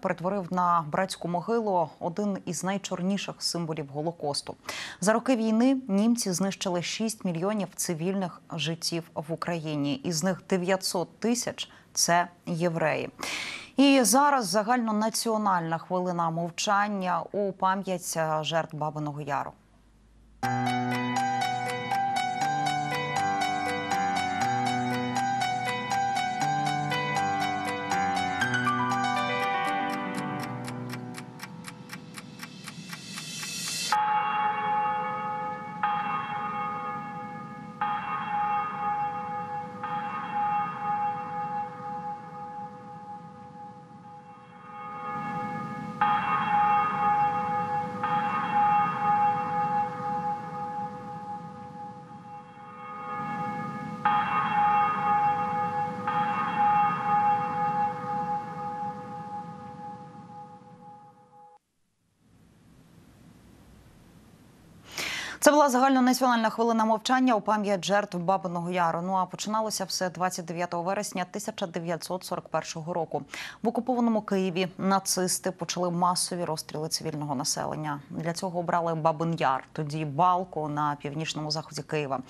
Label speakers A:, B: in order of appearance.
A: перетворив на братську могилу один із найчорніших символів голокосту. За роки війни німці знищили 6 мільйонів цивільних життів в Україні, із них 900 тисяч це євреї. І зараз загальнонаціональна хвилина мовчання у пам'ять е, жертв Бабиного Яру. Це була загальнонаціональна хвилина мовчання у пам'ять жертв Бабиного Яру. Ну а починалося все 29 вересня 1941 року. В окупованому Києві нацисти почали масові розстріли цивільного населення. Для цього обрали Бабин Яр, тоді балку на північному заході Києва.